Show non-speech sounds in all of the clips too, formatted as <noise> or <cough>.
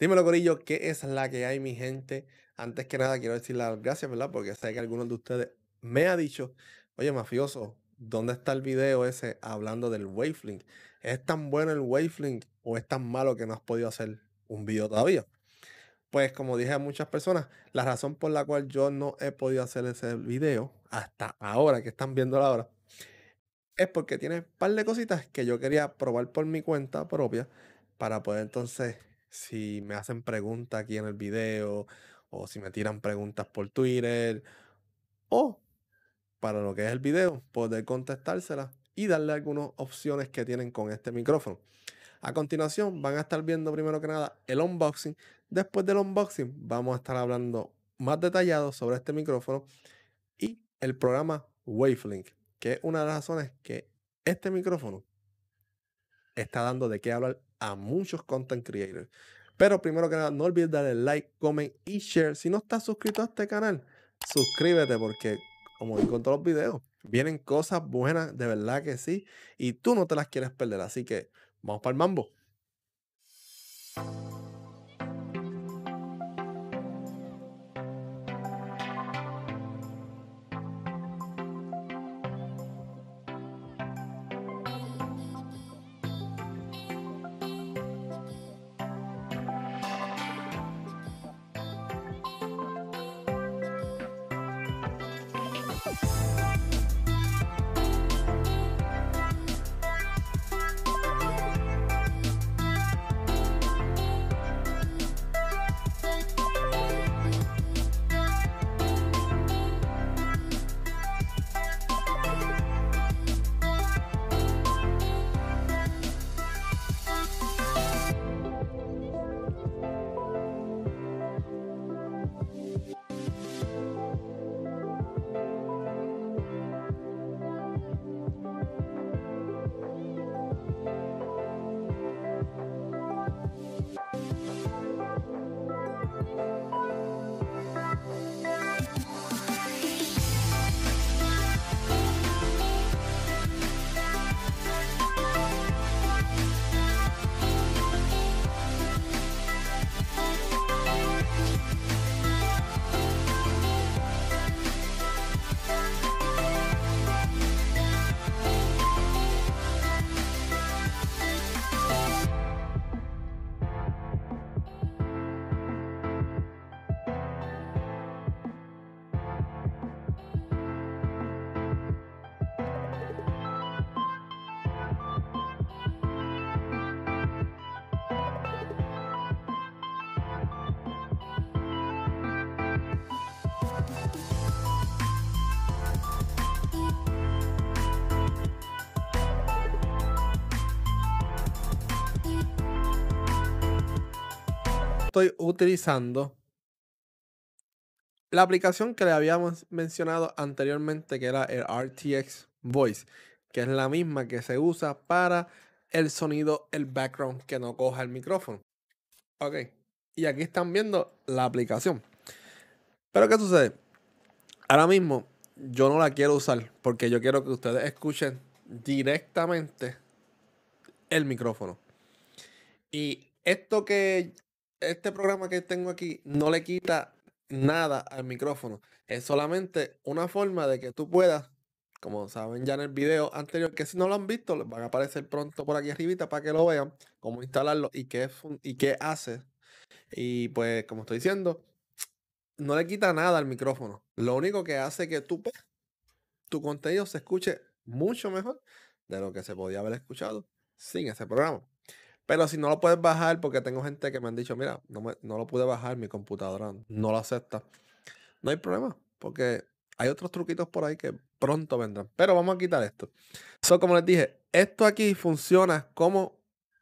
Dímelo, Corillo, ¿qué es la que hay, mi gente? Antes que nada, quiero decir las gracias, ¿verdad? Porque sé que algunos de ustedes me ha dicho, oye, mafioso, ¿dónde está el video ese hablando del wavelink? ¿Es tan bueno el wavelink o es tan malo que no has podido hacer un video todavía? Pues como dije a muchas personas, la razón por la cual yo no he podido hacer ese video hasta ahora, que están viendo la hora, es porque tiene un par de cositas que yo quería probar por mi cuenta propia para poder entonces si me hacen preguntas aquí en el video o si me tiran preguntas por Twitter o para lo que es el video, poder contestárselas y darle algunas opciones que tienen con este micrófono. A continuación van a estar viendo primero que nada el unboxing. Después del unboxing vamos a estar hablando más detallado sobre este micrófono y el programa Wavelink, que es una de las razones que este micrófono está dando de qué hablar a muchos content creators. Pero primero que nada, no olvides darle like, comment y share. Si no estás suscrito a este canal, suscríbete porque, como digo en todos los videos, vienen cosas buenas, de verdad que sí, y tú no te las quieres perder. Así que vamos para el mambo. estoy utilizando la aplicación que le habíamos mencionado anteriormente, que era el RTX Voice, que es la misma que se usa para el sonido, el background que no coja el micrófono. Ok, y aquí están viendo la aplicación. Pero ¿qué sucede? Ahora mismo yo no la quiero usar porque yo quiero que ustedes escuchen directamente el micrófono. Y esto que este programa que tengo aquí no le quita nada al micrófono. Es solamente una forma de que tú puedas, como saben ya en el video anterior, que si no lo han visto, les van a aparecer pronto por aquí arribita para que lo vean, cómo instalarlo y qué, y qué hace. Y pues, como estoy diciendo, no le quita nada al micrófono. Lo único que hace que tu tu contenido se escuche mucho mejor de lo que se podía haber escuchado sin ese programa. Pero si no lo puedes bajar, porque tengo gente que me han dicho, mira, no, lo pude bajar, mi computadora no lo acepta. No hay problema, porque hay otros truquitos por ahí que pronto vendrán. Pero vamos a quitar esto. So, como les dije, esto aquí funciona como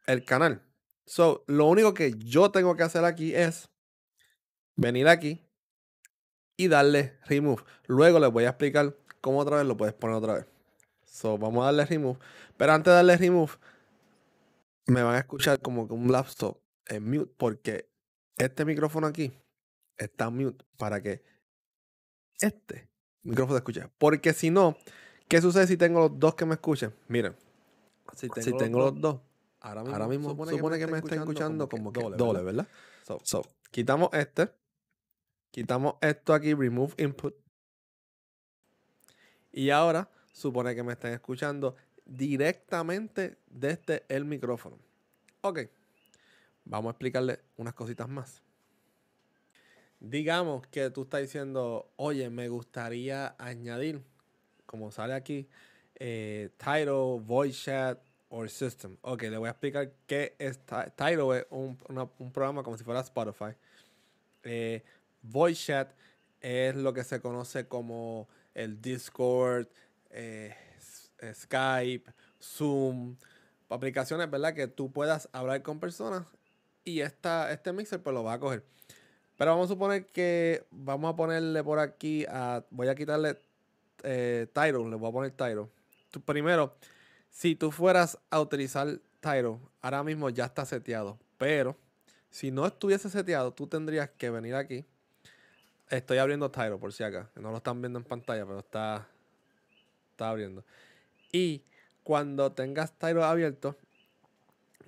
el canal. So, lo único que yo tengo que hacer aquí es venir aquí y darle remove. Luego les voy a explicar cómo otra vez lo puedes poner otra vez. So, vamos a darle remove. Pero antes de darle remove, me van a escuchar como que un laptop en mute porque este micrófono aquí está mute para que este micrófono se escuche. Porque si no, ¿qué sucede si tengo los dos que me escuchen? Miren, si tengo, los, dos, ahora mismo, supone, que, me, están escuchando, como, doble, ¿verdad? so, quitamos este, quitamos esto aquí, remove input. Y ahora supone que me están escuchando directamente desde el micrófono. Ok, vamos a explicarle unas cositas más. Digamos que tú estás diciendo, oye, me gustaría añadir, como sale aquí, eh, title, voice chat or system. Ok, le voy a explicar qué es title. Es un, programa como si fuera Spotify. Eh, voice chat es lo que se conoce como el Discord. Eh, Skype, Zoom, aplicaciones, ¿verdad? Que tú puedas hablar con personas y esta, este mixer pues lo va a coger. Pero vamos a suponer que vamos a ponerle por aquí a, voy a quitarle eh, Tyro, le voy a poner Tyro. primero, si tú fueras a utilizar Tyro, ahora mismo ya está seteado, pero si no estuviese seteado, tú tendrías que venir aquí. Estoy abriendo Tyro por si acá. No lo están viendo en pantalla, pero está, está abriendo. Y cuando tengas Tyro abierto,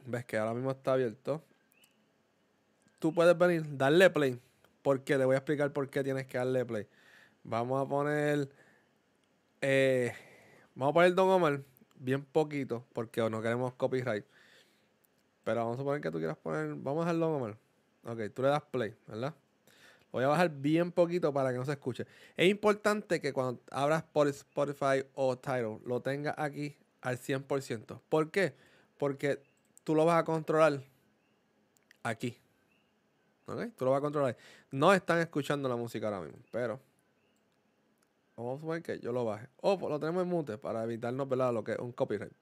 ves que ahora mismo está abierto, tú puedes venir, darle play. Porque te voy a explicar por qué tienes que darle play. Vamos a poner. Eh, vamos a poner Don Omar bien poquito. Porque no queremos copyright. Pero vamos a poner que tú quieras poner. Vamos a dejar Don Omar. Ok, tú le das play, ¿verdad? Voy a bajar bien poquito para que no se escuche. Es importante que cuando abras Spotify o Tidal lo tengas aquí al 100%. ¿Por qué? Porque tú lo vas a controlar aquí. ¿Ok? Tú lo vas a controlar. No están escuchando la música ahora mismo, pero vamos a ver que yo lo baje. O oh, pues lo tenemos en mute para evitarnos ¿verdad? lo que es un copyright.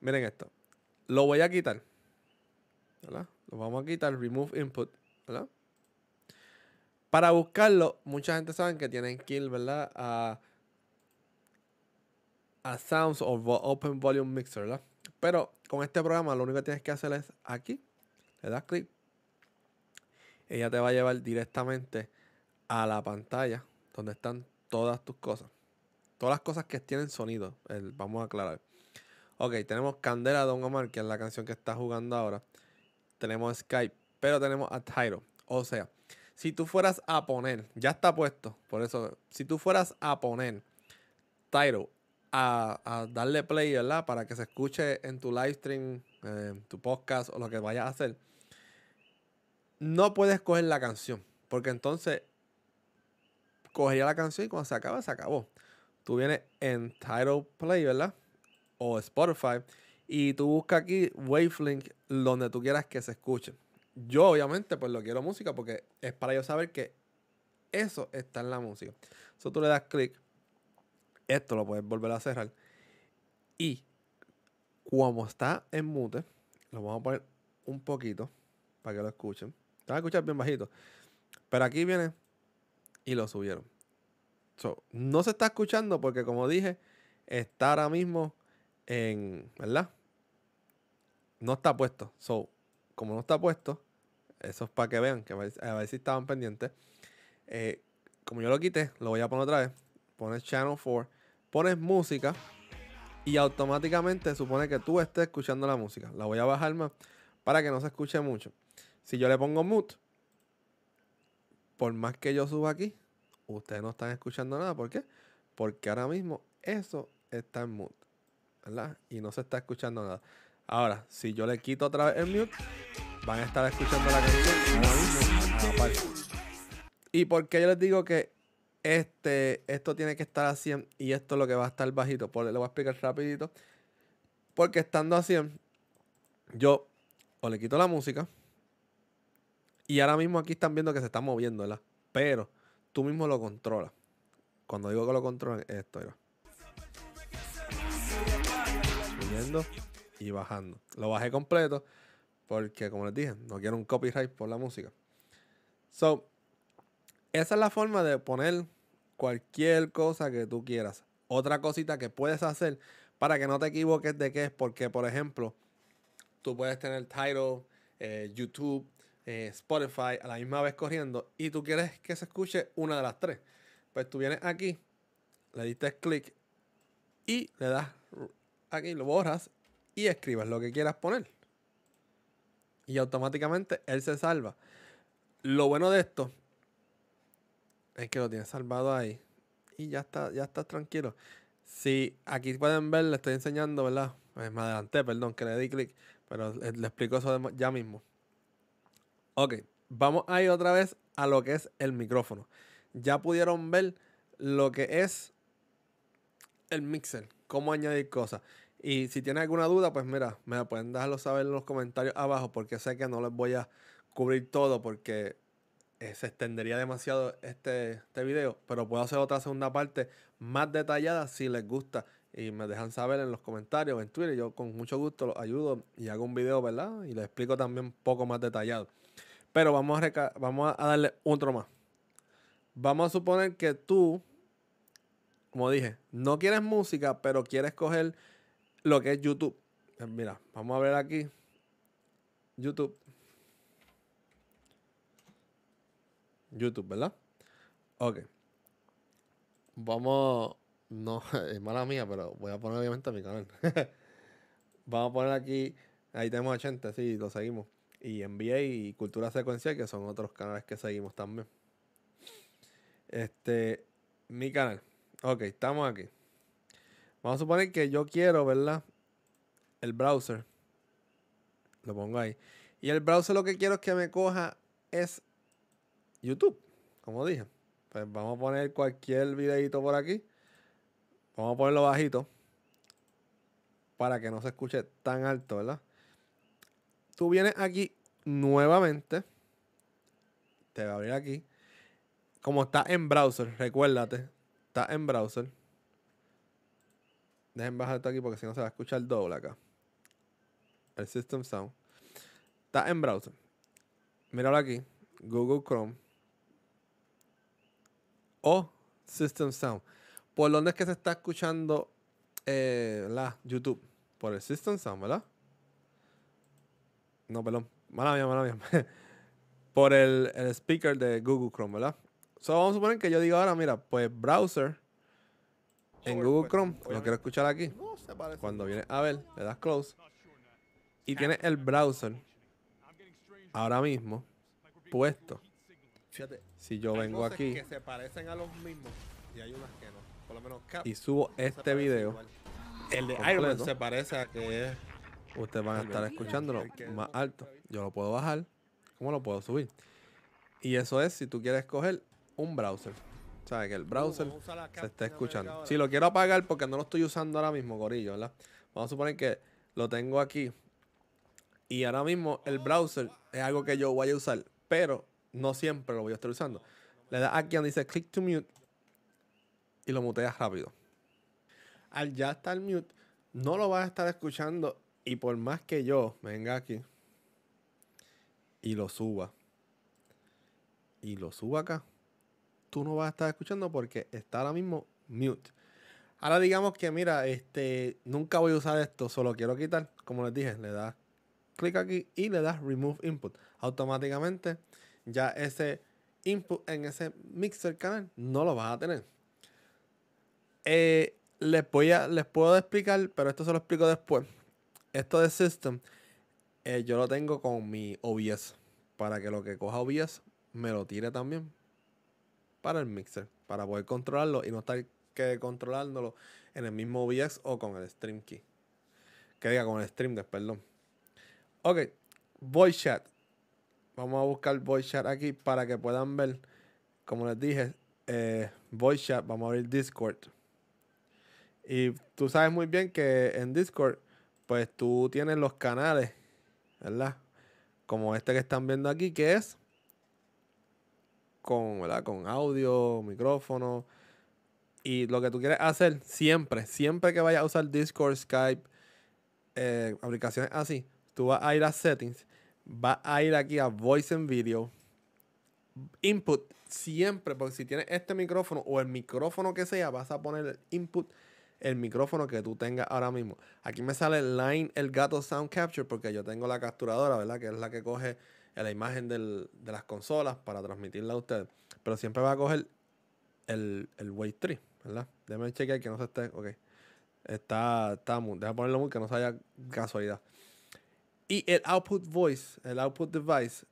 Miren esto. Lo voy a quitar. ¿Verdad? Lo vamos a quitar. Remove input. ¿Verdad? Para buscarlo, mucha gente sabe que tienen que ir, ¿verdad? A, Sounds o Open Volume Mixer, ¿verdad? Pero con este programa lo único que tienes que hacer es aquí, le das clic, ella te va a llevar directamente a la pantalla donde están todas tus cosas. Todas las cosas que tienen sonido, vamos a aclarar. Ok, tenemos Candela Don Omar, que es la canción que está jugando ahora. Tenemos Skype, pero tenemos a Tyro. O sea, si tú fueras a poner, ya está puesto, por eso, si tú fueras a poner Tyro a, darle play, ¿verdad? Para que se escuche en tu live stream, eh, tu podcast o lo que vayas a hacer, no puedes coger la canción, porque entonces cogería la canción y cuando se acaba, se acabó. Tú vienes en Title Play, ¿verdad? O Spotify. Y tú buscas aquí Wavelink donde tú quieras que se escuche yo obviamente pues lo quiero música porque es para yo saber que eso está en la música. Eso tú le das clic, esto lo puedes volver a cerrar y como está en mute, lo vamos a poner un poquito para que lo escuchen. Te van a escuchar bien bajito. Pero aquí viene y lo subieron. So, no se está escuchando porque como dije, está ahora mismo en, ¿verdad? No está puesto. So, como no está puesto, eso es para que vean, que a ver, si estaban pendientes. Eh, como yo lo quité, lo voy a poner otra vez. Pones Channel 4, pones música y automáticamente supone que tú estés escuchando la música. La voy a bajar más para que no se escuche mucho. Si yo le pongo mute, por más que yo suba aquí, ustedes no están escuchando nada. ¿Por qué? Porque ahora mismo eso está en mute. ¿Verdad? Y no se está escuchando nada. Ahora, si yo le quito otra vez el mute, van a estar escuchando la canción. Y por y porque yo les digo que este, esto tiene que estar a 100 y esto es lo que va a estar bajito. Por, le voy a explicar rapidito. Porque estando a 100, yo o le quito la música. Y ahora mismo aquí están viendo que se está moviendo, ¿verdad? Pero tú mismo lo controlas. Cuando digo que lo controlan, esto, ¿verdad? y bajando. Lo bajé completo porque, como les dije, no quiero un copyright por la música. So, esa es la forma de poner cualquier cosa que tú quieras. Otra cosita que puedes hacer para que no te equivoques de qué es, porque, por ejemplo, tú puedes tener title eh, YouTube, eh, Spotify a la misma vez corriendo y tú quieres que se escuche una de las tres. Pues tú vienes aquí, le diste clic y le das aquí, lo borras y escribas lo que quieras poner. Y automáticamente él se salva. Lo bueno de esto es que lo tiene salvado ahí. Y ya está, ya está tranquilo. Si aquí pueden ver, le estoy enseñando, ¿verdad? Eh, me adelanté, perdón, que le di clic. Pero le explico eso ya mismo. Ok, vamos a ir otra vez a lo que es el micrófono. Ya pudieron ver lo que es el mixer, cómo añadir cosas. Y si tienen alguna duda, pues mira, me pueden dejarlo saber en los comentarios abajo, porque sé que no les voy a cubrir todo, porque eh, se extendería demasiado este, este video. Pero puedo hacer otra segunda parte más detallada si les gusta. Y me dejan saber en los comentarios, en Twitter. Yo con mucho gusto los ayudo y hago un video, ¿verdad? Y les explico también un poco más detallado. Pero vamos a, vamos a darle otro más. Vamos a suponer que tú, como dije, no quieres música, pero quieres coger lo que es YouTube. Eh, mira, vamos a ver aquí. YouTube. YouTube, ¿verdad? Ok. Vamos. No, <laughs> es mala mía, pero voy a poner obviamente mi canal. <laughs> Vamos a poner aquí. Ahí tenemos 80, sí, lo seguimos. Y NBA y Cultura Secuencial, que son otros canales que seguimos también. Este. Mi canal. Ok, estamos aquí. Vamos a suponer que yo quiero, ¿verdad? El browser. Lo pongo ahí. Y el browser lo que quiero es que me coja es YouTube, como dije. Pues vamos a poner cualquier videito por aquí. Vamos a ponerlo bajito. Para que no se escuche tan alto, ¿verdad? Tú vienes aquí nuevamente. Te va a abrir aquí. Como está en browser, recuérdate. Está en browser Dejen bajar esto aquí porque si no se va a escuchar doble acá. El System Sound. Está en browser. Míralo aquí. Google Chrome. O System Sound. ¿Por dónde es que se está escuchando eh, la YouTube? Por el System Sound, ¿verdad? No, perdón. Mala mía, mala mía. <laughs> Por el, speaker de Google Chrome, ¿verdad? Solo vamos a suponer que yo diga ahora, mira, pues browser en Google Chrome, lo quiero escuchar aquí. Cuando viene a ver, le das close y tiene el browser ahora mismo puesto. Si yo vengo aquí y subo este video. El de Iron se parece a que Ustedes van a estar escuchándolo más alto. Yo lo puedo bajar. ¿Cómo lo puedo subir? Y eso es si tú quieres coger un browser. Que el browser se está escuchando. Si lo quiero apagar porque no lo estoy usando ahora mismo, gorillo, ¿verdad? Vamos a suponer que lo tengo aquí. Y ahora mismo el browser es algo que yo voy a usar, pero no siempre lo voy a estar usando. Le da aquí donde dice click to mute y lo muteas rápido. Al ya estar mute, no lo vas a estar escuchando. Y por más que yo venga aquí y lo suba, y lo suba acá, tú no vas a estar escuchando porque está ahora mismo mute. Ahora digamos que, mira, este, nunca voy a usar esto, solo quiero quitar. Como les dije, le das clic aquí y le das Remove Input. Automáticamente ya ese input en ese mixer canal no lo vas a tener. Eh, les, voy a, les puedo explicar, pero esto se lo explico después. Esto de System, eh, yo lo tengo con mi OBS. Para que lo que coja OBS me lo tire también para el mixer, para poder controlarlo y no estar que controlándolo en el mismo VX o con el stream key. Que diga con el stream perdón. Ok, voice chat. Vamos a buscar voice chat aquí para que puedan ver, como les dije, eh, voice chat. Vamos a abrir Discord. Y tú sabes muy bien que en Discord, pues tú tienes los canales, ¿verdad? Como este que están viendo aquí, que es con, ¿verdad? con audio, micrófono. Y lo que tú quieres hacer siempre, siempre que vayas a usar Discord, Skype, eh, aplicaciones así, tú vas a ir a Settings, vas a ir aquí a Voice and Video, Input, siempre, porque si tienes este micrófono o el micrófono que sea, vas a poner input, el micrófono que tú tengas ahora mismo. Aquí me sale Line el gato Sound Capture, porque yo tengo la capturadora, ¿verdad? Que es la que coge la imagen de las consolas para transmitirla a ustedes. Pero siempre va a coger el, Wave 3, ¿verdad? Déjame chequear que no se esté. Ok. Está, está Deja ponerlo muy que no se haya casualidad. Y el output voice, el output device,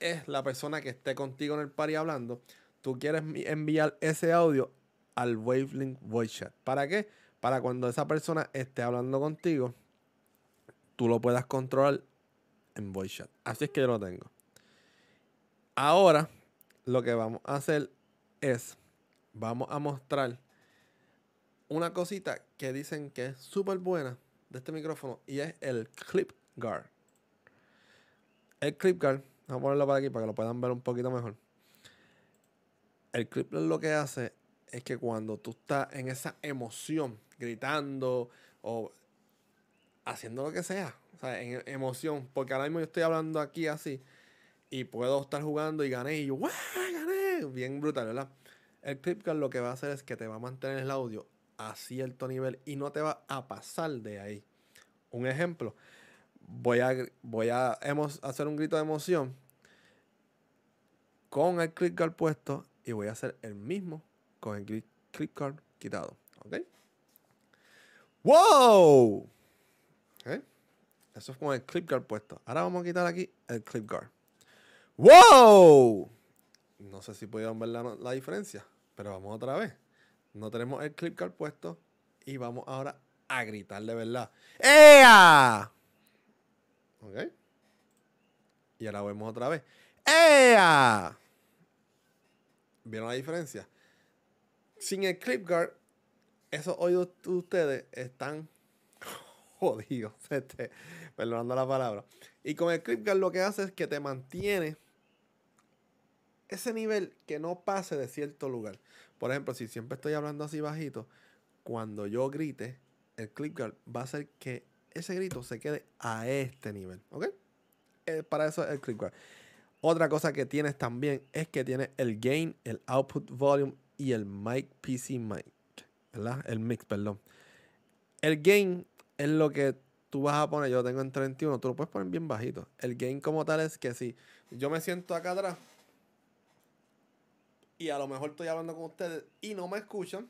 es la persona que esté contigo en el party hablando. Tú quieres enviar ese audio al Wavelink Voice Chat. ¿Para qué? Para cuando esa persona esté hablando contigo, tú lo puedas controlar en voice chat. Así es que yo lo tengo. Ahora, lo que vamos a hacer es, vamos a mostrar una cosita que dicen que es súper buena de este micrófono y es el clip guard. El clip guard, vamos a ponerlo para aquí para que lo puedan ver un poquito mejor. El clip lo que hace es que cuando tú estás en esa emoción, gritando o haciendo lo que sea, o sea, en emoción, porque ahora mismo yo estoy hablando aquí así y puedo estar jugando y gané y yo, ¡guau! ¡Gané! Bien brutal, ¿verdad? El card lo que va a hacer es que te va a mantener el audio a cierto nivel y no te va a pasar de ahí. Un ejemplo, voy a, voy a hacer un grito de emoción con el card puesto y voy a hacer el mismo con el card quitado, ¿ok? ¡Wow! Eso es con el clip guard puesto. Ahora vamos a quitar aquí el clip guard. ¡Wow! No sé si pudieron ver la, la diferencia, pero vamos otra vez. No tenemos el clip guard puesto y vamos ahora a gritar de verdad. ¡Ea! ¿Ok? Y ahora vemos otra vez. ¡Ea! ¿Vieron la diferencia? Sin el clip guard, esos oídos de ustedes están jodido, <laughs> este, perdonando la palabra. Y con el Clip Guard lo que hace es que te mantiene ese nivel que no pase de cierto lugar. Por ejemplo, si siempre estoy hablando así bajito, cuando yo grite, el Clip Guard va a hacer que ese grito se quede a este nivel, ¿ok? Eh, para eso es el Clip Guard. Otra cosa que tienes también es que tiene el gain, el output volume y el mic PC mic, ¿verdad? El mix, perdón. El gain es lo que tú vas a poner. Yo tengo en 31, tú lo puedes poner bien bajito. El gain como tal es que si yo me siento acá atrás y a lo mejor estoy hablando con ustedes y no me escuchan,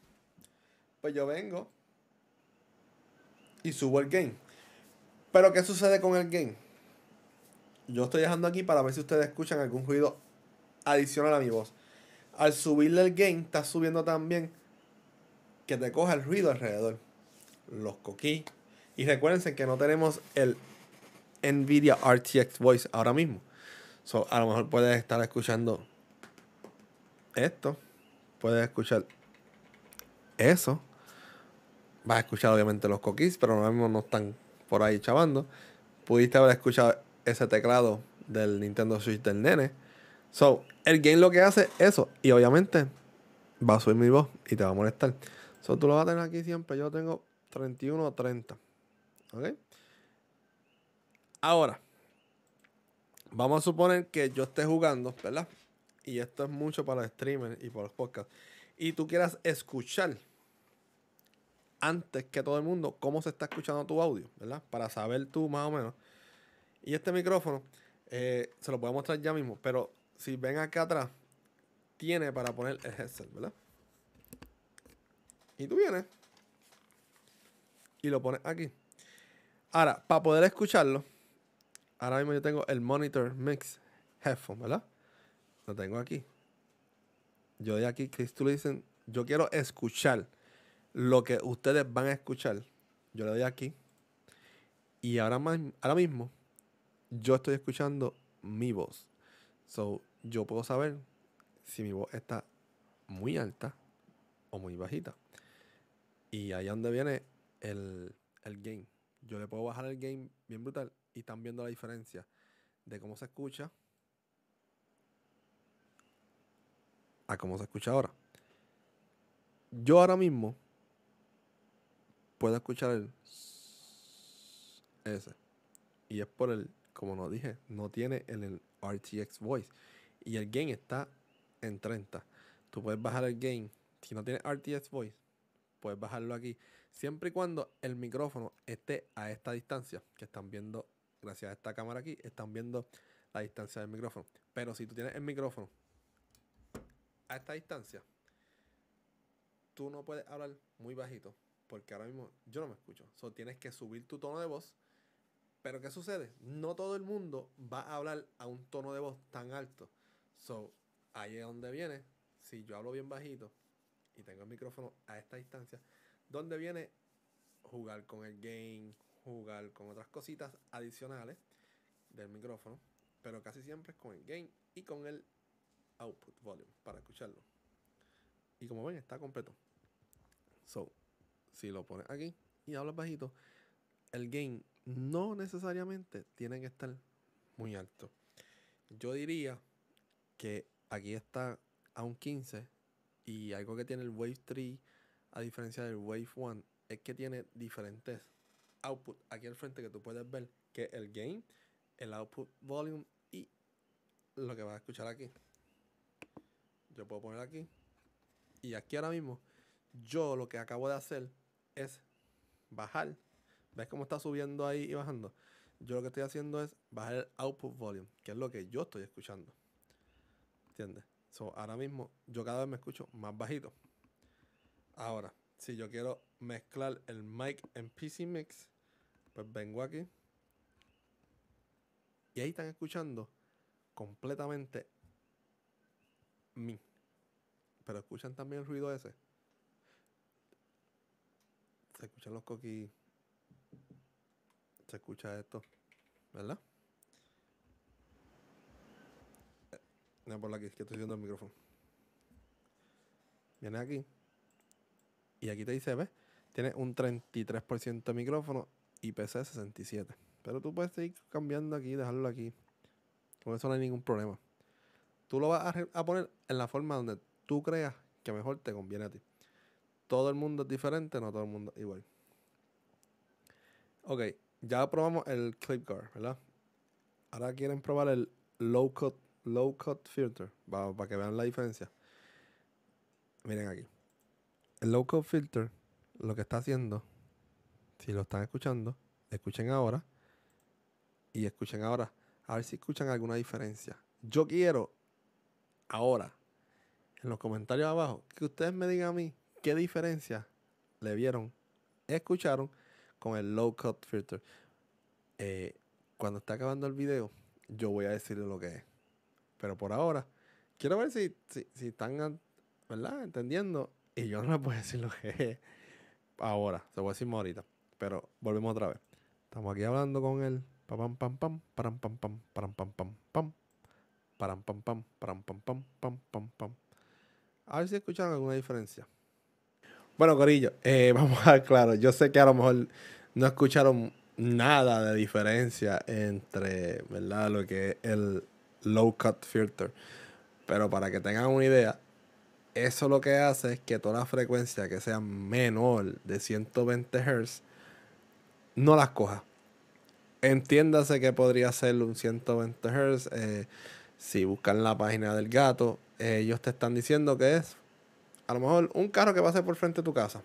pues yo vengo y subo el gain. Pero ¿qué sucede con el gain? Yo estoy dejando aquí para ver si ustedes escuchan algún ruido adicional a mi voz. Al subirle el gain, Está subiendo también que te coja el ruido alrededor. Los coquí, y recuérdense que no tenemos el NVIDIA RTX Voice ahora mismo. So, a lo mejor puedes estar escuchando esto. Puedes escuchar eso. Vas a escuchar obviamente los coquís, pero ahora mismo no están por ahí chavando. Pudiste haber escuchado ese teclado del Nintendo Switch del nene. So, el game lo que hace eso. Y obviamente va a subir mi voz y te va a molestar. So, tú lo vas a tener aquí siempre. Yo tengo 31 o 30. Ahora, vamos a suponer que yo esté jugando, ¿verdad? Y esto es mucho para los streamers y para los podcasts. Y tú quieras escuchar antes que todo el mundo cómo se está escuchando tu audio, ¿verdad? Para saber tú más o menos. Y este micrófono, eh, se lo puedo mostrar ya mismo, pero si ven acá atrás, tiene para poner el headset, ¿verdad? Y tú vienes y lo pones aquí. Ahora, para poder escucharlo, ahora mismo yo tengo el Monitor Mix Headphone, ¿verdad? Lo tengo aquí. Yo doy aquí, Chris, tú le dicen, yo quiero escuchar lo que ustedes van a escuchar. Yo le doy aquí. Y ahora, ahora mismo, yo estoy escuchando mi voz. So, yo puedo saber si mi voz está muy alta o muy bajita. Y ahí es donde viene el, el game yo le puedo bajar el game bien brutal y están viendo la diferencia de cómo se escucha a cómo se escucha ahora. Yo ahora mismo puedo escuchar el S Y es por el, como no dije, no tiene el, el RTX Voice. Y el game está en 30. Tú puedes bajar el game Si no tienes RTX Voice, puedes bajarlo aquí. Siempre y cuando el micrófono esté a esta distancia que están viendo, gracias a esta cámara aquí, están viendo la distancia del micrófono. Pero si tú tienes el micrófono a esta distancia, tú no puedes hablar muy bajito porque ahora mismo yo no me escucho. So, tienes que subir tu tono de voz. Pero ¿qué sucede? No todo el mundo va a hablar a un tono de voz tan alto. So, ahí es donde viene. Si yo hablo bien bajito, y tengo el micrófono a esta distancia, donde viene jugar con el game, jugar con otras cositas adicionales del micrófono, pero casi siempre es con el gain y con el output volume para escucharlo. Y como ven, está completo. So, si lo pones aquí y hablas bajito, el gain no necesariamente tiene que estar muy alto. Yo diría que aquí está a un 15 y algo que tiene el Wave 3, a diferencia del Wave 1, es que tiene diferentes output aquí al frente que tú puedes ver, que el gain, el output volume y lo que vas a escuchar aquí. Yo puedo poner aquí. Y aquí ahora mismo, yo lo que acabo de hacer es bajar. ¿Ves cómo está subiendo ahí y bajando? Yo lo que estoy haciendo es bajar el output volume, que es lo que yo estoy escuchando. ¿Entiendes? So, ahora mismo yo cada vez me escucho más bajito. Ahora, si yo quiero mezclar el mic en PC Mix, pues vengo aquí. Y ahí están escuchando completamente mi. Pero escuchan también el ruido ese. Se escuchan los coquis. Se escucha esto. ¿Verdad? por la que, estoy viendo el micrófono. Viene aquí. Y aquí te dice, ¿ves? Tiene un 33% de micrófono y PC 67. Pero tú puedes seguir cambiando aquí, dejarlo aquí. Con eso no hay ningún problema. Tú lo vas a, a poner en la forma donde tú creas que mejor te conviene a ti. Todo el mundo es diferente, no todo el mundo es igual. Ok, ya probamos el clip guard, ¿verdad? Ahora quieren probar el low cut Low Cut Filter, para, que vean la diferencia. Miren aquí. El Low Cut Filter lo que está haciendo, si lo están escuchando, escuchen ahora y escuchen ahora. A ver si escuchan alguna diferencia. Yo quiero ahora, en los comentarios abajo, que ustedes me digan a mí qué diferencia le vieron, escucharon con el low cut filter. Eh, cuando está acabando el video, yo voy a decirle lo que es. Pero por ahora, quiero ver si, si, están, ¿verdad? Entendiendo. Y yo no les voy a decir lo que es ahora, se voy a decir más ahorita. Pero volvemos otra vez. Estamos aquí hablando con él. Pam, pam, pam, pam, pam, pam, pam, pam. pam, pam, pam, pam, pam, pam, pam. A ver si escucharon alguna diferencia. Bueno, Corillo, eh, <laughs> vamos a ver claro. Yo sé que a lo mejor no escucharon nada de diferencia entre, ¿verdad? Lo que es el, low cut filter. Pero para que tengan una idea, eso lo que hace es que toda la frecuencia que sea menor de 120 Hz no las coja. Entiéndase que podría ser un 120 Hz. Eh, si buscan la página del gato, ellos te están diciendo que es a lo mejor un carro que va a ser por frente de tu casa.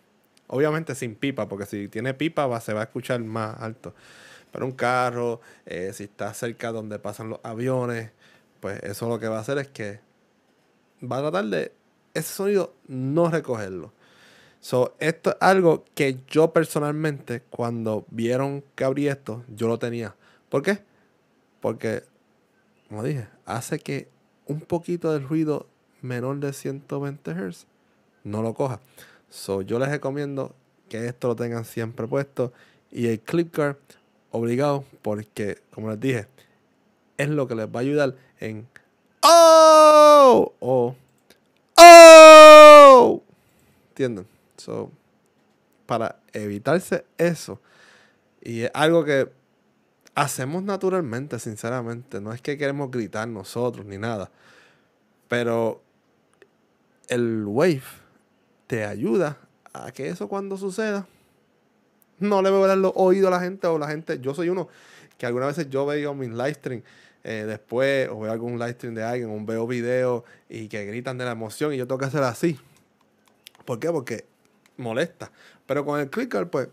Obviamente sin pipa, porque si tiene pipa se va a escuchar más alto para un carro, eh, si está cerca donde pasan los aviones, pues eso lo que va a hacer es que va a tratar de ese sonido no recogerlo. So, esto es algo que yo personalmente, cuando vieron que abrí esto, yo lo tenía. ¿Por qué? Porque, como dije, hace que un poquito del ruido menor de 120 Hz no lo coja. So, yo les recomiendo que esto lo tengan siempre puesto. Y el clip obligado porque, como les dije, es lo que les va a ayudar en ¡Oh! o ¡Oh! ¿Entienden? So, para evitarse eso, y es algo que hacemos naturalmente, sinceramente, no es que queremos gritar nosotros ni nada, pero el wave te ayuda a que eso cuando suceda no le voy a dar los oídos a la gente o la gente. Yo soy uno que algunas veces yo veo mis live stream eh, después o veo algún live stream de alguien o veo videos y que gritan de la emoción y yo tengo que hacer así. ¿Por qué? Porque molesta. Pero con el clicker, pues,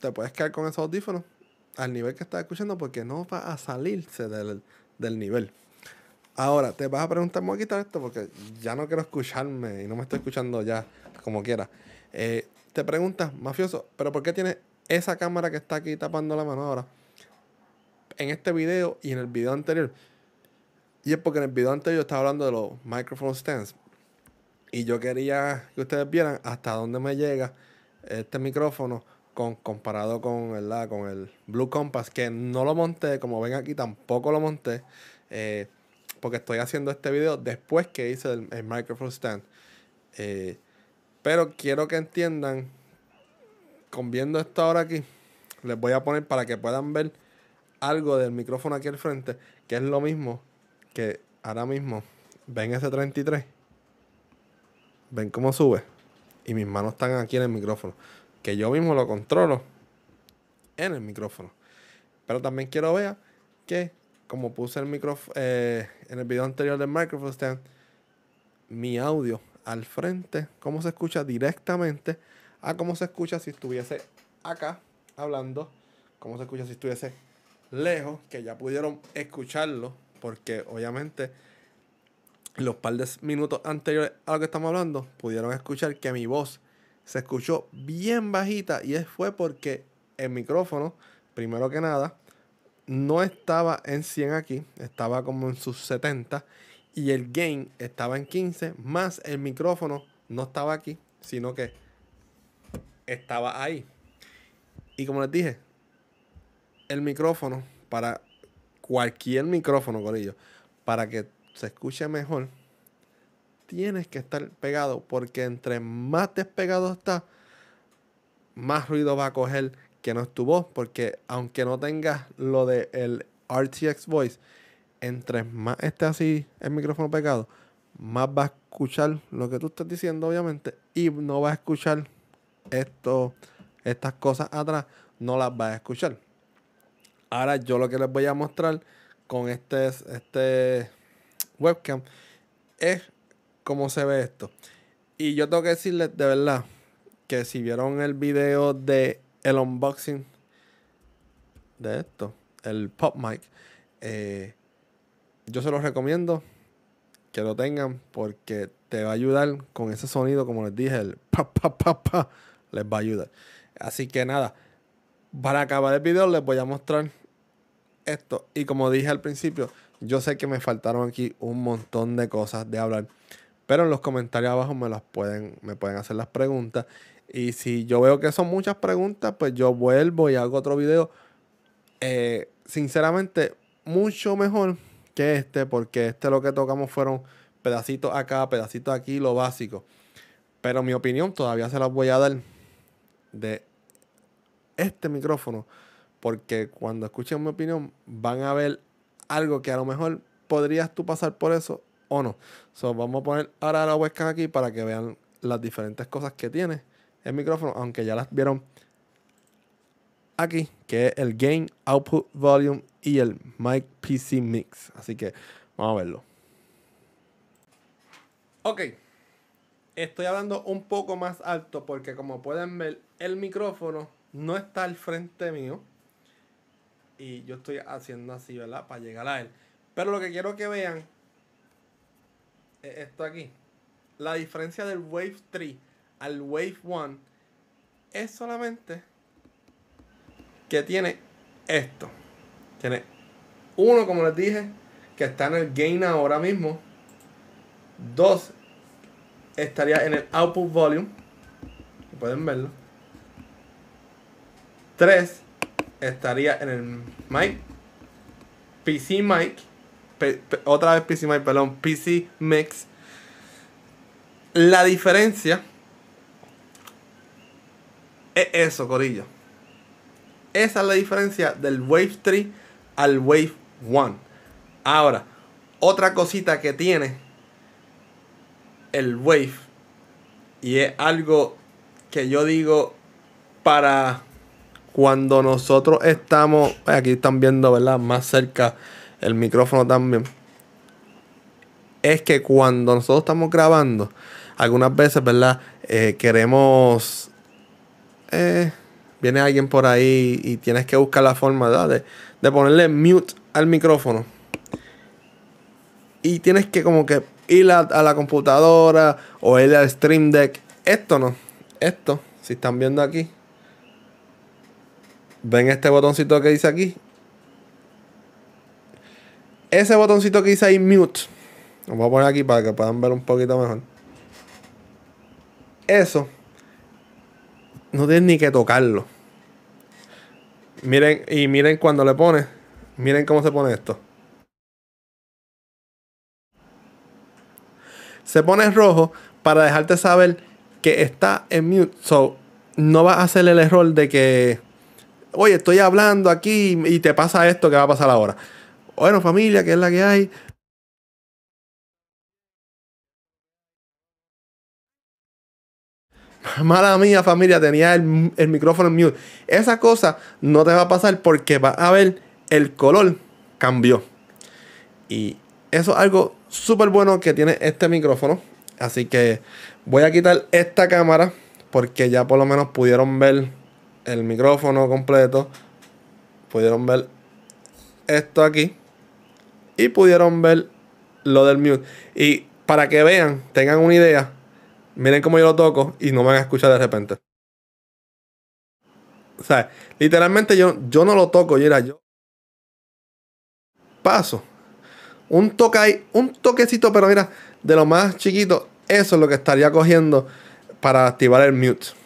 te puedes quedar con esos audífonos al nivel que estás escuchando porque no va a salirse del, nivel. Ahora, te vas a preguntar, ¿Cómo voy a quitar esto porque ya no quiero escucharme y no me estoy escuchando ya como quiera. Eh, te preguntas, mafioso, ¿pero por qué tiene esa cámara que está aquí tapando la mano ahora, en este video y en el video anterior. Y es porque en el video anterior estaba hablando de los microphone stands. Y yo quería que ustedes vieran hasta dónde me llega este micrófono con, comparado con, con el Blue Compass, que no lo monté, como ven aquí tampoco lo monté, eh, porque estoy haciendo este video después que hice el, microphone stand. Eh, pero quiero que entiendan con viendo esto ahora aquí, les voy a poner para que puedan ver algo del micrófono aquí al frente, que es lo mismo que ahora mismo. Ven ese 33. Ven cómo sube. Y mis manos están aquí en el micrófono. Que yo mismo lo controlo en el micrófono. Pero también quiero ver que, como puse el micrófono eh, en el video anterior del microphone stand, mi audio al frente, cómo se escucha directamente a cómo se escucha si estuviese acá hablando, cómo se escucha si estuviese lejos, que ya pudieron escucharlo, porque obviamente los par de minutos anteriores a lo que estamos hablando, pudieron escuchar que mi voz se escuchó bien bajita y eso fue porque el micrófono, primero que nada, no estaba en 100 aquí, estaba como en sus 70 y el gain estaba en 15, más el micrófono no estaba aquí, sino que estaba ahí. Y como les dije, el micrófono, para cualquier micrófono, Corillo, para que se escuche mejor, tienes que estar pegado, porque entre más despegado está, más ruido va a coger que no es tu voz, porque aunque no tengas lo del el RTX Voice, entre más esté así el micrófono pegado, más va a escuchar lo que tú estás diciendo, obviamente, y no va a escuchar esto, estas cosas atrás, no las vas a escuchar. Ahora yo lo que les voy a mostrar con este, este webcam es cómo se ve esto. Y yo tengo que decirles de verdad que si vieron el video de el unboxing de esto, el pop mic, eh, yo se los recomiendo que lo tengan porque te va a ayudar con ese sonido, como les dije, el pa pa pa pa les va a ayudar. Así que nada, para acabar el video les voy a mostrar esto. Y como dije al principio, yo sé que me faltaron aquí un montón de cosas de hablar. Pero en los comentarios abajo me las pueden, me pueden hacer las preguntas. Y si yo veo que son muchas preguntas, pues yo vuelvo y hago otro video. Eh, sinceramente, mucho mejor que este, porque este lo que tocamos fueron pedacitos acá, pedacitos aquí, lo básico. Pero mi opinión todavía se las voy a dar de este micrófono, porque cuando escuchen mi opinión van a ver algo que a lo mejor podrías tú pasar por eso o no. So, vamos a poner ahora la webcam aquí para que vean las diferentes cosas que tiene el micrófono, aunque ya las vieron aquí, que es el Gain, Output Volume y el Mic PC Mix. Así que vamos a verlo. Ok, estoy hablando un poco más alto porque como pueden ver, el micrófono no está al frente mío. Y yo estoy haciendo así, ¿verdad? Para llegar a él. Pero lo que quiero que vean es esto aquí. La diferencia del Wave 3 al Wave 1 es solamente que tiene esto. Tiene uno, como les dije, que está en el gain ahora mismo. Dos, estaría en el output volume. Pueden verlo. 3 estaría en el mic. PC mic. otra vez PC mic, perdón. PC mix. La diferencia es eso, Corillo. Esa es la diferencia del Wave 3 al Wave 1. Ahora, otra cosita que tiene el wave y es algo que yo digo para cuando nosotros estamos, aquí están viendo, ¿verdad? Más cerca el micrófono también. Es que cuando nosotros estamos grabando, algunas veces, ¿verdad? Eh, queremos... Eh, viene alguien por ahí y tienes que buscar la forma de, de, ponerle mute al micrófono. Y tienes que como que ir a, la computadora o el al Stream Deck. Esto no. Esto, si están viendo aquí. ¿Ven este botoncito que dice aquí? Ese botoncito que dice ahí mute. Lo voy a poner aquí para que puedan ver un poquito mejor. Eso. No tienes ni que tocarlo. Miren, y miren cuando le pone Miren cómo se pone esto. se pone rojo para dejarte saber que está en mute. So, no vas a hacer el error de que, oye, estoy hablando aquí y te pasa esto que va a pasar ahora. Bueno, familia, que es la que hay. <laughs> Mala mía, familia, tenía el, micrófono en mute. Esa cosa no te va a pasar porque va a ver el color cambió. Y eso es algo súper bueno que tiene este micrófono. Así que voy a quitar esta cámara porque ya por lo menos pudieron ver el micrófono completo. Pudieron ver esto aquí. Y pudieron ver lo del mute. Y para que vean, tengan una idea, miren cómo yo lo toco y no me van a escuchar de repente. O sea, literalmente yo, yo no lo toco, y era yo paso un toque un toquecito, pero mira, de lo más chiquito, eso es lo que estaría cogiendo para activar el mute.